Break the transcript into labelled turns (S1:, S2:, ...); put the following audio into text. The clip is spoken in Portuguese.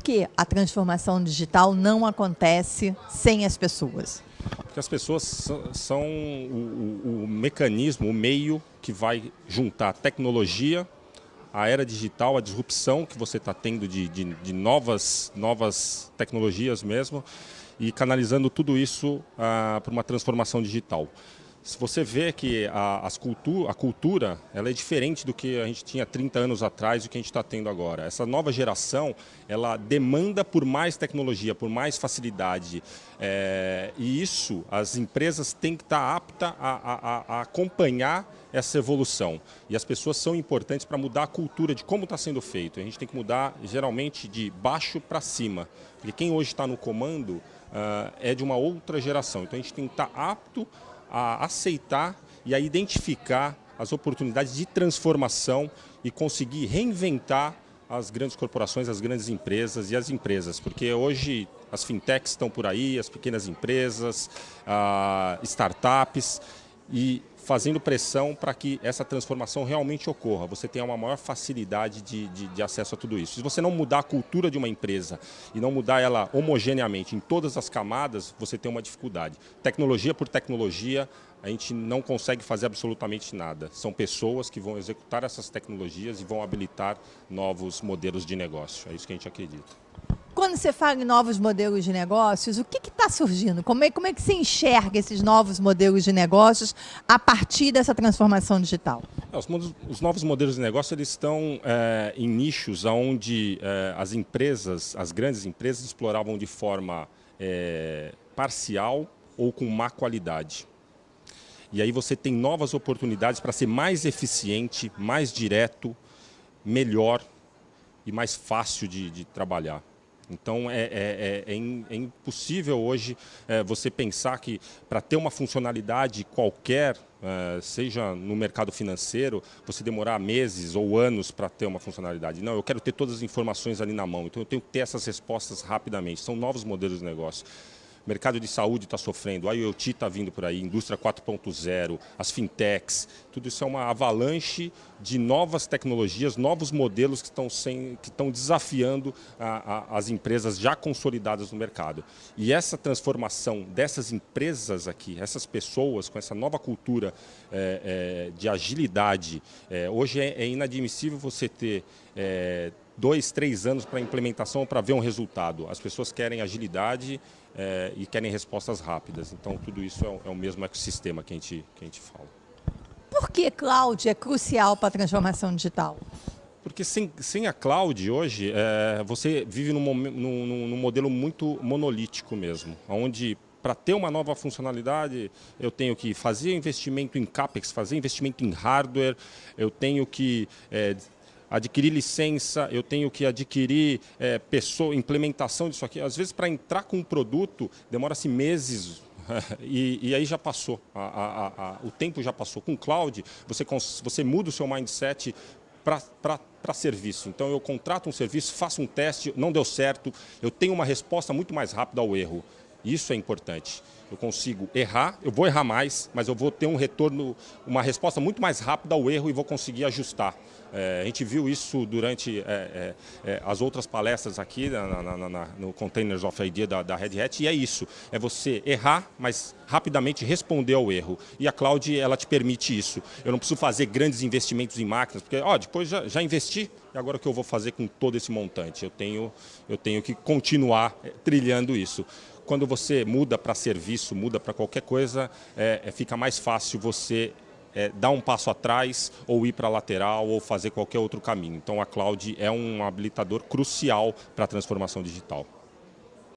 S1: que a transformação digital não acontece sem as pessoas?
S2: Porque as pessoas são o, o, o mecanismo, o meio que vai juntar a tecnologia, a era digital, a disrupção que você está tendo de, de, de, novas, novas tecnologias mesmo, e canalizando tudo isso ah, para uma transformação digital se você vê que a, as cultu a cultura ela é diferente do que a gente tinha 30 anos atrás e o que a gente está tendo agora. Essa nova geração ela demanda por mais tecnologia, por mais facilidade. É, e isso as empresas têm que estar tá aptas a, a, a acompanhar essa evolução. E as pessoas são importantes para mudar a cultura de como está sendo feito. A gente tem que mudar geralmente de baixo para cima. Porque quem hoje está no comando uh, é de uma outra geração. Então a gente tem que estar tá apto a aceitar e a identificar as oportunidades de transformação e conseguir reinventar as grandes corporações, as grandes empresas e as empresas, porque hoje as fintechs estão por aí, as pequenas empresas, ah, startups, e fazendo pressão para que essa transformação realmente ocorra. Você tenha uma maior facilidade de, de, de, acesso a tudo isso. Se você não mudar a cultura de uma empresa e não mudar ela homogeneamente em todas as camadas, você tem uma dificuldade. Tecnologia por tecnologia, a gente não consegue fazer absolutamente nada. São pessoas que vão executar essas tecnologias e vão habilitar novos modelos de negócio. É isso que a gente acredita.
S1: Quando você fala em novos modelos de negócios, o que está surgindo? Como é, como é que se enxerga esses novos modelos de negócios a partir dessa transformação digital?
S2: É, os, os novos modelos de negócio eles estão é, em nichos onde é, as empresas, as grandes empresas, exploravam de forma é, parcial ou com má qualidade. E aí você tem novas oportunidades para ser mais eficiente, mais direto, melhor e mais fácil de, de trabalhar. Então é, é, é, é, é impossível hoje é, você pensar que para ter uma funcionalidade qualquer seja no mercado financeiro, você demorar meses ou anos para ter uma funcionalidade. Não, eu quero ter todas as informações ali na mão, então eu tenho que ter essas respostas rapidamente. São novos modelos de negócio mercado de saúde está sofrendo, a IoT está vindo por aí, indústria 4.0, as fintechs, tudo isso é uma avalanche de novas tecnologias, novos modelos que estão, que estão desafiando a, a, as empresas já consolidadas no mercado. E essa transformação dessas empresas aqui, essas pessoas com essa nova cultura é, é, de agilidade, é, hoje é, é inadmissível você ter é, dois, três anos para implementação para ver um resultado. As pessoas querem agilidade é, e querem respostas rápidas. Então, tudo isso é o, é o mesmo ecossistema que a, gente, que a gente fala.
S1: Por que cloud é crucial para a transformação digital?
S2: Porque sem, sem a cloud hoje, é, você vive num, num, num modelo muito monolítico mesmo, onde para ter uma nova funcionalidade, eu tenho que fazer investimento em CAPEX, fazer investimento em hardware, eu tenho que é, adquirir licença, eu tenho que adquirir é, pessoa, implementação disso aqui. Às vezes, para entrar com um produto, demora-se meses. e, e, aí já passou, a, a, a, o tempo já passou. Com o cloud, você, você muda o seu mindset para serviço. Então, eu contrato um serviço, faço um teste, não deu certo, eu tenho uma resposta muito mais rápida ao erro. Isso é importante. Eu consigo errar, eu vou errar mais, mas eu vou ter um retorno, uma resposta muito mais rápida ao erro e vou conseguir ajustar. É, a gente viu isso durante é, é, é as outras palestras aqui na, na, na, no Containers of Idea da, da Red Hat, e é isso. É você errar, mas rapidamente responder ao erro. E a cloud, ela te permite isso. Eu não preciso fazer grandes investimentos em máquinas, porque ó, depois já, já investi, e agora o que eu vou fazer com todo esse montante? Eu tenho, eu tenho que continuar é, trilhando isso quando você muda para serviço, muda para qualquer coisa, é, é, fica mais fácil você é, dar um passo atrás ou ir para a lateral ou fazer qualquer outro caminho. Então a cloud é um habilitador crucial para a transformação digital.